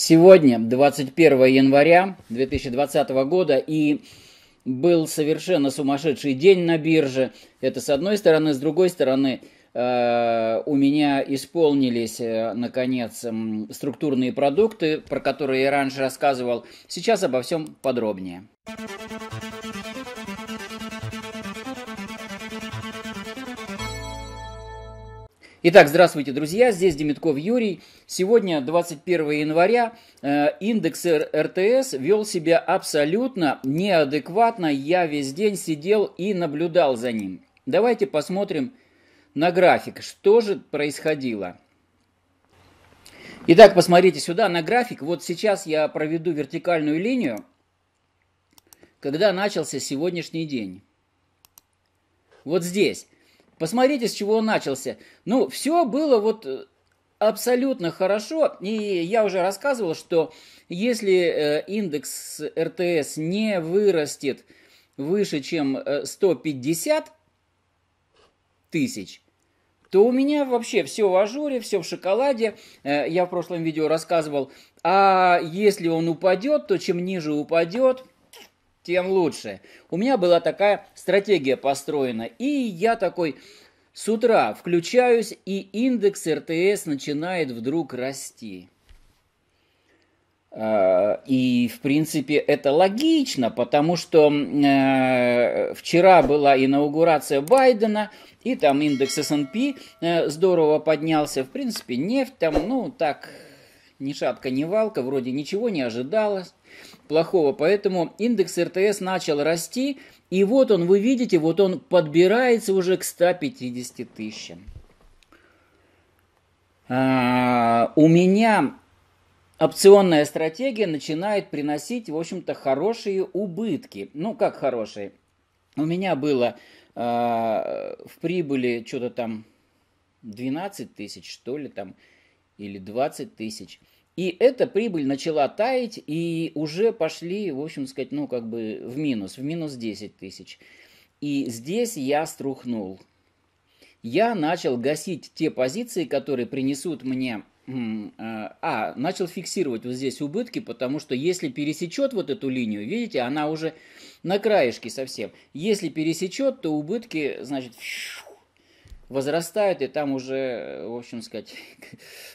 Сегодня 21 января 2020 года и был совершенно сумасшедший день на бирже. Это с одной стороны, с другой стороны э, у меня исполнились, э, наконец, структурные продукты, про которые я раньше рассказывал. Сейчас обо всем подробнее. Итак, здравствуйте, друзья, здесь Демитков Юрий. Сегодня, 21 января, э, индекс РТС вел себя абсолютно неадекватно. Я весь день сидел и наблюдал за ним. Давайте посмотрим на график, что же происходило. Итак, посмотрите сюда на график. Вот сейчас я проведу вертикальную линию, когда начался сегодняшний день. Вот здесь. Посмотрите, с чего он начался. Ну, все было вот э, абсолютно хорошо. И я уже рассказывал, что если э, индекс РТС не вырастет выше, чем 150 э, тысяч, то у меня вообще все в ажуре, все в шоколаде. Я в прошлом видео рассказывал. А если он упадет, то чем ниже упадет, тем лучше. У меня была такая стратегия построена, и я такой с утра включаюсь, и индекс РТС начинает вдруг расти. А, и, в принципе, это логично, потому что э, вчера была инаугурация Байдена, и там индекс S&P э, здорово поднялся. В принципе, нефть там, ну, так, ни шапка, ни валка, вроде ничего не ожидалось плохого, поэтому индекс РТС начал расти, и вот он, вы видите, вот он подбирается уже к 150 тысячам. А, у меня опционная стратегия начинает приносить, в общем-то, хорошие убытки. Ну, как хорошие? У меня было а, в прибыли что-то там 12 тысяч, что ли, там, или 20 тысяч. И эта прибыль начала таять, и уже пошли, в общем сказать, ну, как бы в минус, в минус 10 тысяч. И здесь я струхнул. Я начал гасить те позиции, которые принесут мне... Э, а, начал фиксировать вот здесь убытки, потому что если пересечет вот эту линию, видите, она уже на краешке совсем. Если пересечет, то убытки, значит, фью, возрастают, и там уже, э, в общем сказать,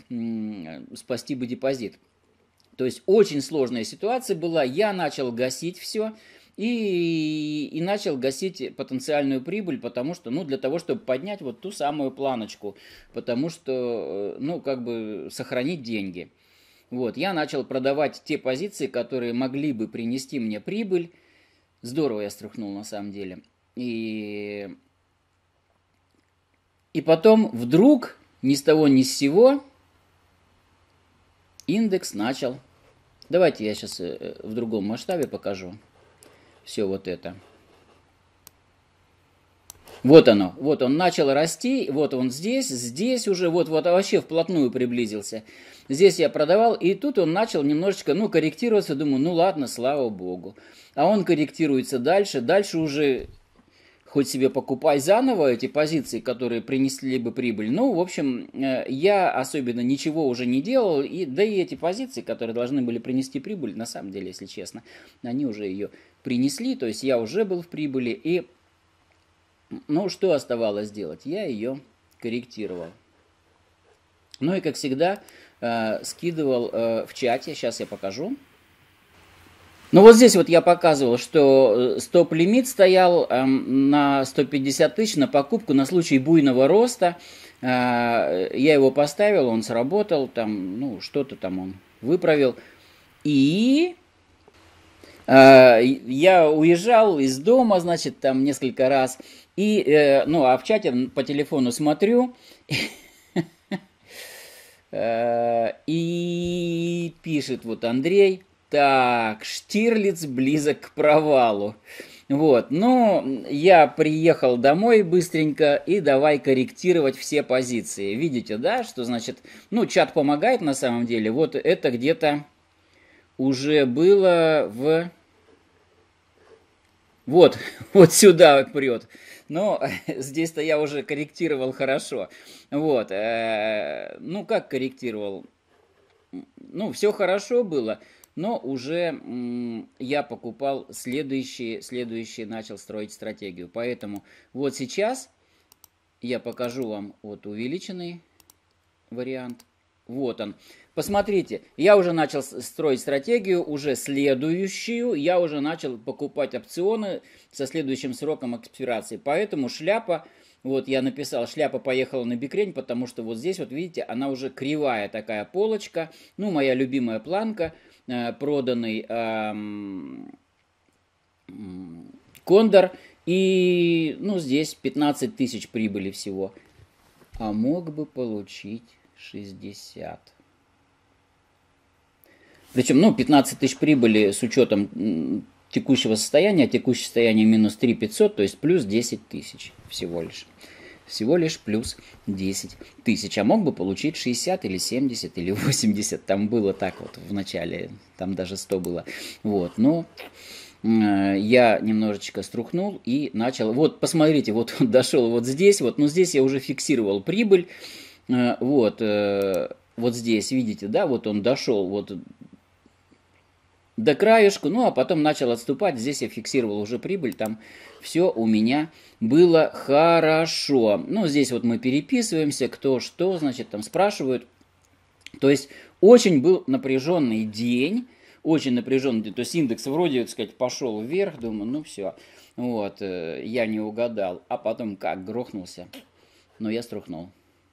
спасти бы депозит. То есть очень сложная ситуация была. Я начал гасить все и, и начал гасить потенциальную прибыль, потому что, ну, для того, чтобы поднять вот ту самую планочку, потому что, э, ну, как бы сохранить деньги. Вот, я начал продавать те позиции, которые могли бы принести мне прибыль. Здорово я стряхнул на самом деле. И и потом вдруг, ни с того ни с сего, индекс начал. Давайте я сейчас э, в другом масштабе покажу все вот это. Вот оно, вот он начал расти, вот он здесь, здесь уже, вот, вот а вообще вплотную приблизился. Здесь я продавал, и тут он начал немножечко, ну, корректироваться, думаю, ну ладно, слава богу. А он корректируется дальше, дальше уже хоть себе покупай заново эти позиции, которые принесли бы прибыль. Ну, в общем, э, я особенно ничего уже не делал, и, да и эти позиции, которые должны были принести прибыль, на самом деле, если честно, они уже ее принесли, то есть я уже был в прибыли, и, ну, что оставалось делать? Я ее корректировал. Ну и, как всегда, э, скидывал э, в чате, сейчас я покажу, ну вот здесь вот я показывал, что э, стоп-лимит стоял эм, на 150 тысяч на покупку на случай буйного роста. Э, я его поставил, он сработал, там, ну, что-то там он выправил. И э, я уезжал из дома, значит, там несколько раз. И, ну, а в чате по телефону смотрю. И пишет вот Андрей, так, Штирлиц близок к провалу. Вот, ну, я приехал домой быстренько и давай корректировать все позиции. Видите, да, что значит, ну, чат помогает на самом деле. Вот это где-то уже было в... Вот, вот сюда прет. Но здесь-то я уже корректировал хорошо. Вот, э, ну, как корректировал? Ну, все хорошо было но уже я покупал следующие, следующие начал строить стратегию. Поэтому вот сейчас я покажу вам вот увеличенный вариант. Вот он. Посмотрите, я уже начал строить стратегию, уже следующую, я уже начал покупать опционы со следующим сроком экспирации. Поэтому шляпа вот я написал, шляпа поехала на бикрень, потому что вот здесь, вот видите, она уже кривая такая полочка. Ну, моя любимая планка, э, проданный э, кондор. И, ну, здесь 15 тысяч прибыли всего. А мог бы получить 60. Причем, ну, 15 тысяч прибыли с учетом текущего состояния, а текущее состояние минус 3 500, то есть плюс 10 тысяч всего лишь. Всего лишь плюс 10 тысяч. А мог бы получить 60 или 70 или 80. Там было так вот в начале. Там даже 100 было. Вот. Но ну, э, я немножечко струхнул и начал. Вот, посмотрите, вот он дошел вот здесь, вот, но ну, здесь я уже фиксировал прибыль. Э, вот, э, вот здесь, видите, да, вот он дошел вот до краешку, ну а потом начал отступать. Здесь я фиксировал уже прибыль, там все у меня было хорошо. Ну, здесь вот мы переписываемся, кто что, значит, там спрашивают. То есть очень был напряженный день, очень напряженный, то есть индекс вроде, так сказать, пошел вверх, думаю, ну все, вот, э, я не угадал. А потом как, грохнулся, но я струхнул,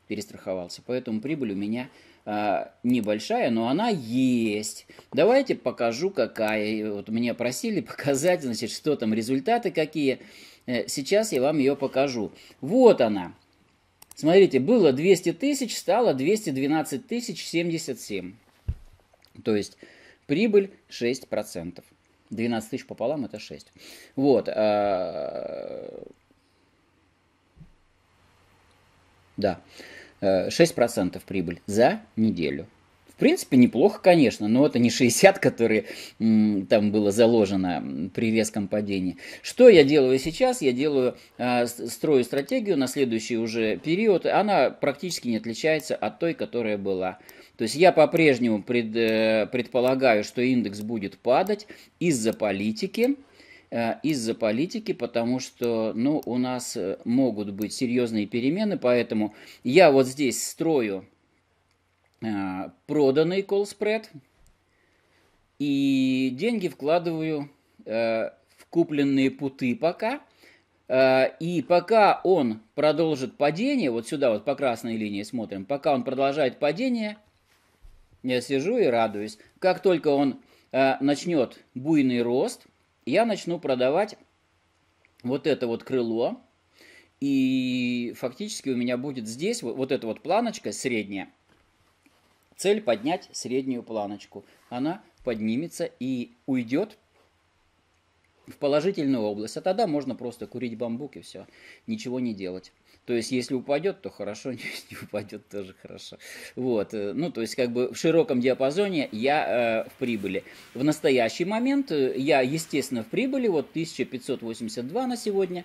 перестраховался. Поэтому прибыль у меня а, небольшая, но она есть. Давайте покажу, какая. Вот меня просили показать, значит, что там, результаты какие. Э, сейчас я вам ее покажу. Вот она. Смотрите, было 200 тысяч, стало 212 тысяч 77. То есть прибыль 6%. 12 тысяч пополам это 6. Вот. А, да. 6% э, прибыль за неделю. В принципе, неплохо, конечно, но это не 60, которые там было заложено при резком падении. Что я делаю сейчас? Я делаю, э, строю стратегию на следующий уже период. Она практически не отличается от той, которая была. То есть я по-прежнему пред, э, предполагаю, что индекс будет падать из-за политики, Э, из-за политики, потому что ну, у нас э, могут быть серьезные перемены, поэтому я вот здесь строю э, проданный колл-спред и деньги вкладываю в купленные путы пока. И пока он продолжит падение, вот сюда вот по красной линии смотрим, пока он продолжает падение, я сижу и радуюсь. Как только он начнет буйный рост – я начну продавать вот это вот крыло, и фактически у меня будет здесь вот, вот эта вот планочка средняя. Цель поднять среднюю планочку. Она поднимется и уйдет в положительную область. А тогда можно просто курить бамбук и все. Ничего не делать. То есть, если упадет, то хорошо, не упадет, тоже хорошо. Вот, э, ну, то есть, как бы в широком диапазоне я э, в прибыли. В настоящий момент э, я, естественно, в прибыли, вот 1582 на сегодня,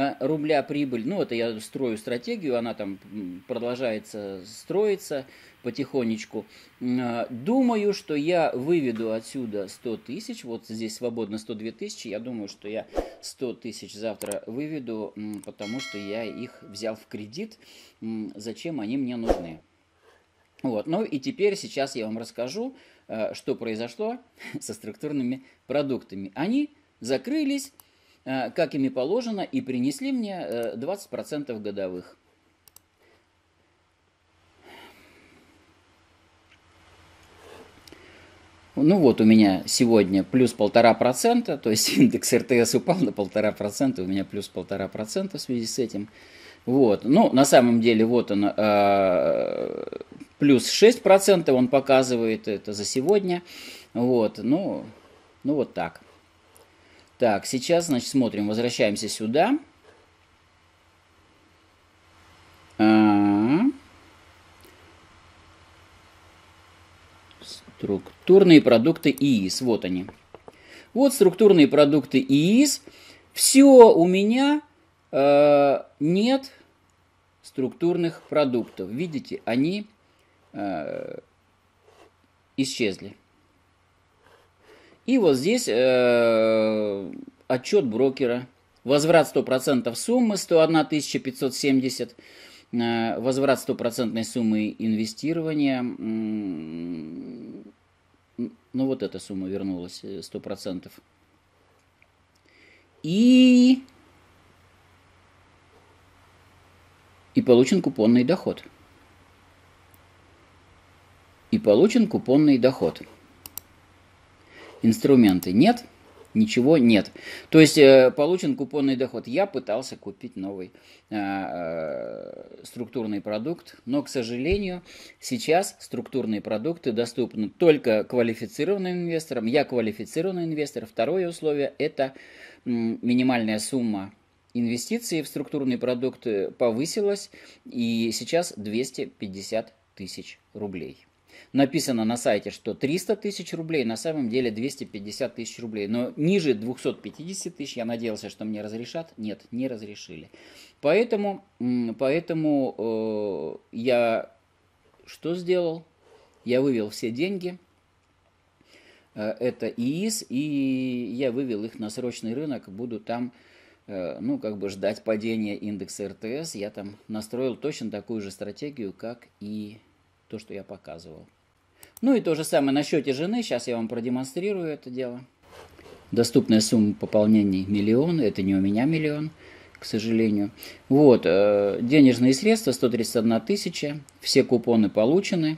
а, рубля прибыль. Ну, это я строю стратегию, она там продолжается строиться потихонечку. А, думаю, что я выведу отсюда 100 тысяч, вот здесь свободно 102 тысячи, я думаю, что я 100 тысяч завтра выведу, потому что я их взял в кредит, зачем они мне нужны. Вот, ну и теперь сейчас я вам расскажу, а, что произошло со структурными продуктами. Они закрылись, Э, как ими положено, и принесли мне 20% э, годовых. Ну вот у меня сегодня плюс полтора процента, то есть индекс РТС упал на полтора процента, у меня плюс полтора процента в связи с этим. Вот, ну на самом деле вот он, э, плюс шесть процентов он показывает это за сегодня. Вот, ну, ну вот так. Так, сейчас, значит, смотрим, возвращаемся сюда. А. Структурные продукты ИИС, вот они. Вот структурные продукты ИИС. Все, у меня э, нет структурных продуктов. Видите, они э, исчезли. И вот здесь э, отчет брокера. Возврат 100% суммы 101 570 э, возврат стопроцентной суммы инвестирования. Ну, вот эта сумма вернулась, 100%. Э, и... И получен купонный доход. И получен купонный доход инструменты нет, ничего нет. То есть э, получен купонный доход. Я пытался купить новый э, э, структурный продукт, но, к сожалению, сейчас структурные продукты доступны только квалифицированным инвесторам. Я квалифицированный инвестор. Второе условие – это минимальная сумма инвестиций в структурный продукт э, повысилась, и сейчас 250 тысяч рублей. Написано на сайте, что 300 тысяч рублей, на самом деле 250 тысяч рублей. Но ниже 250 тысяч я надеялся, что мне разрешат. Нет, не разрешили. Поэтому, поэтому э, я что сделал? Я вывел все деньги. Э, это ИИС, и я вывел их на срочный рынок, буду там э, ну, как бы ждать падения индекса РТС, я там настроил точно такую же стратегию, как и то, что я показывал. Ну и то же самое на счете жены. Сейчас я вам продемонстрирую это дело. Доступная сумма пополнений миллион. Это не у меня миллион, к сожалению. Вот, э, денежные средства 131 тысяча. Все купоны получены.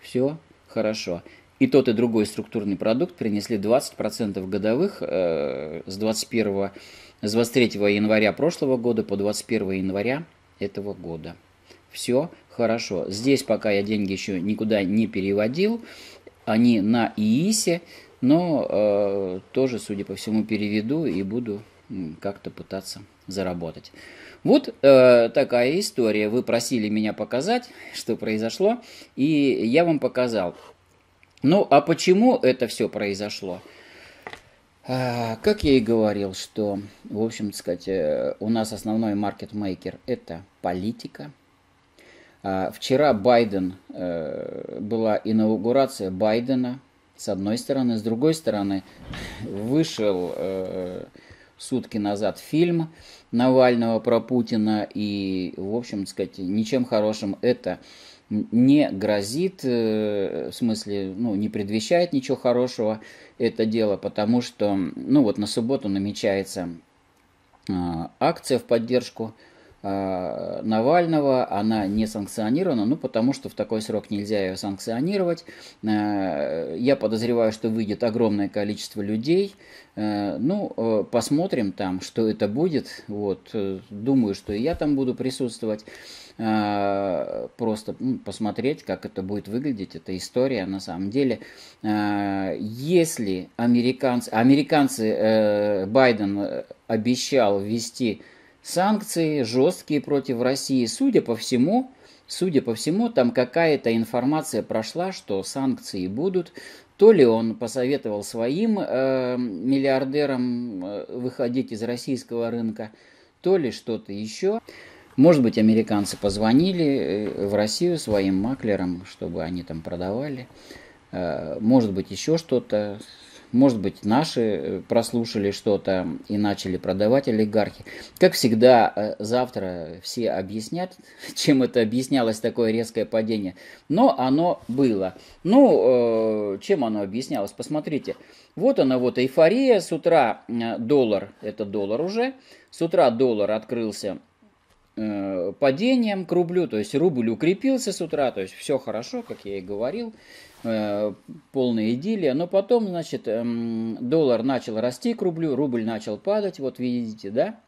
Все хорошо. И тот, и другой структурный продукт принесли 20% годовых э, с, 21, с 23 января прошлого года по 21 января этого года. Все Хорошо, здесь пока я деньги еще никуда не переводил, они на ИИСе, но э, тоже, судя по всему, переведу и буду как-то пытаться заработать. Вот э, такая история. Вы просили меня показать, что произошло, и я вам показал. Ну, а почему это все произошло? Э, как я и говорил, что, в общем, сказать, э, у нас основной маркетмейкер – это политика, а, вчера Байден, э, была инаугурация Байдена, с одной стороны. С другой стороны, вышел э, сутки назад фильм Навального про Путина, и, в общем, сказать, ничем хорошим это не грозит, э, в смысле, ну, не предвещает ничего хорошего это дело, потому что, ну, вот на субботу намечается а, акция в поддержку Э, Навального, она не санкционирована, ну потому что в такой срок нельзя ее санкционировать. Э, я подозреваю, что выйдет огромное количество людей. Э, ну, посмотрим там, что это будет. Вот, думаю, что и я там буду присутствовать. Просто посмотреть, как это будет выглядеть. эта история на самом деле. Если американцы, американцы Байден обещал ввести Санкции жесткие против России. Судя по всему, судя по всему, там какая-то информация прошла, что санкции будут. То ли он посоветовал своим э, миллиардерам э, выходить из российского рынка, то ли что-то еще. Может быть, американцы позвонили э, в Россию своим маклерам, чтобы они там продавали. Э, может быть, еще что-то. Может быть, наши э, прослушали что-то и начали продавать олигархи. Как всегда, э, завтра все объяснят, чем это объяснялось такое резкое падение. Но оно было. Ну, э, чем оно объяснялось? Посмотрите. Вот она, вот эйфория. С утра доллар, это доллар уже. С утра доллар открылся падением к рублю, то есть рубль укрепился с утра, то есть все хорошо, как я и говорил. Э, полная идиллия. Но потом, значит, эм, доллар начал расти к рублю, рубль начал падать, вот видите, да?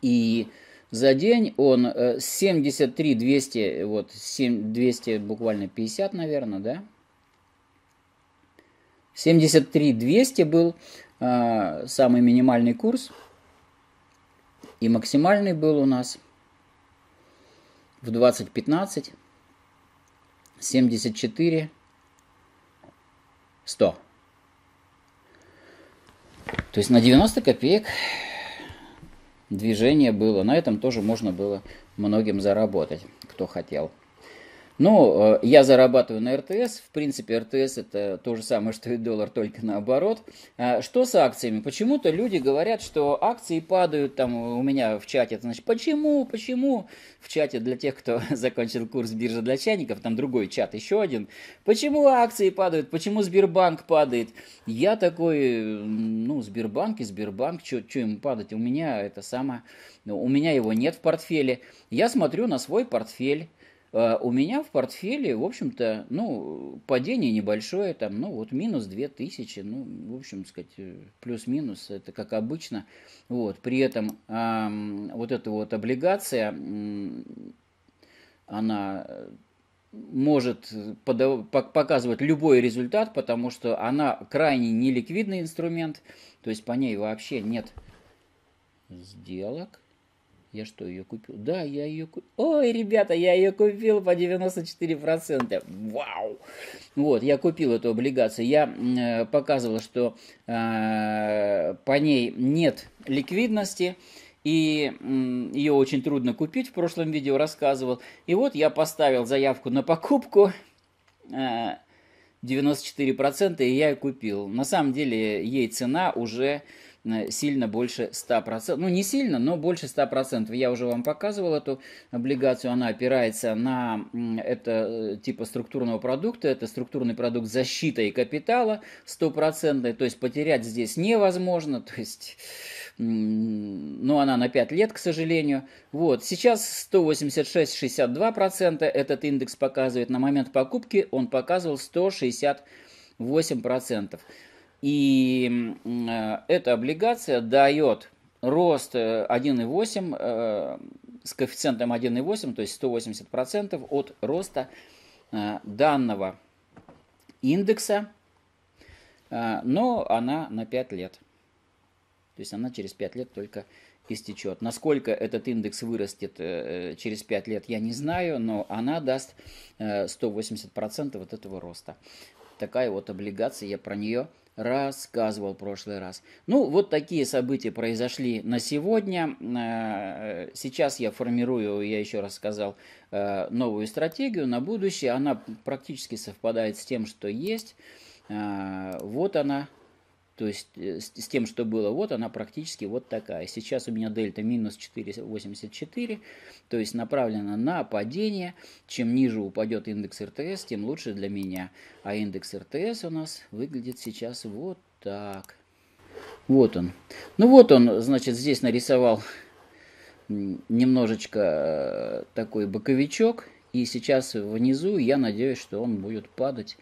И за день он 73 э, 200, вот 7, 200 буквально 50, наверное, да? 73 200 был э, самый минимальный курс. И максимальный был у нас в 2015 74 100. То есть на 90 копеек движение было. На этом тоже можно было многим заработать, кто хотел. Ну, э, я зарабатываю на РТС. В принципе, РТС это то же самое, что и доллар, только наоборот. А что с акциями? Почему-то люди говорят, что акции падают. Там у меня в чате, значит, почему, почему? В чате для тех, кто закончил курс биржи для чайников, там другой чат, еще один. Почему акции падают? Почему Сбербанк падает? Я такой, ну, Сбербанк и Сбербанк, что им падать? У меня это самое, ну, у меня его нет в портфеле. Я смотрю на свой портфель а, у меня в портфеле, в общем-то, ну, падение небольшое, там, ну, вот минус 2000, ну, в общем, сказать, э, плюс-минус, это как обычно. Вот, при этом эм, вот эта вот облигация, эм, она э, может э, показывать любой результат, потому что она крайне неликвидный инструмент, то есть по ней вообще нет сделок. Я что, ее купил? Да, я ее купил. Ой, ребята, я ее купил по 94%. Вау! Вот, я купил эту облигацию. Я э, показывал, что э, по ней нет ликвидности. И э, ее очень трудно купить, в прошлом видео рассказывал. И вот я поставил заявку на покупку. Э, 94% и я ее купил. На самом деле ей цена уже Э, сильно больше 100%. Ну, не сильно, но больше 100%. Я уже вам показывал эту облигацию. Она опирается на это э, типа структурного продукта. Это структурный продукт защиты и капитала стопроцентный. То есть потерять здесь невозможно. То есть но ну, она на 5 лет, к сожалению. Вот, сейчас 186,62% этот индекс показывает. На момент покупки он показывал 168%. И э, эта облигация дает рост 1,8 э, э, с коэффициентом 1,8, то есть 180% от роста данного индекса, но она на 5 лет. То есть она через 5 лет только истечет. Насколько этот индекс вырастет через 5 лет, я не знаю, но она даст 180% от этого роста такая вот облигация, я про нее рассказывал в прошлый раз. Ну, вот такие события произошли на сегодня. Э, сейчас я формирую, я еще раз сказал, э, новую стратегию на будущее. Она практически совпадает с тем, что есть. Э, вот она, то есть э, с тем, что было, вот она практически вот такая. Сейчас у меня дельта минус 4,84, то есть направлена на падение. Чем ниже упадет индекс РТС, тем лучше для меня. А индекс РТС у нас выглядит сейчас вот так. Вот он. Ну вот он, значит, здесь нарисовал немножечко э, такой боковичок. И сейчас внизу я надеюсь, что он будет падать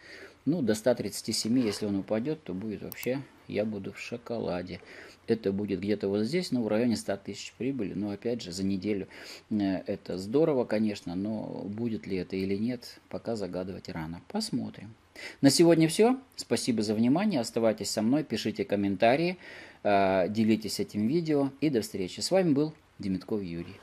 ну, до 137, если он упадет, то будет вообще, я буду в шоколаде. Это будет где-то вот здесь, ну, в районе 100 тысяч прибыли. Но, опять же, за неделю э, это здорово, конечно, но будет ли это или нет, пока загадывать рано. Посмотрим. На сегодня все. Спасибо за внимание. Оставайтесь со мной, пишите комментарии, э, делитесь этим видео. И до встречи. С вами был Демитков Юрий.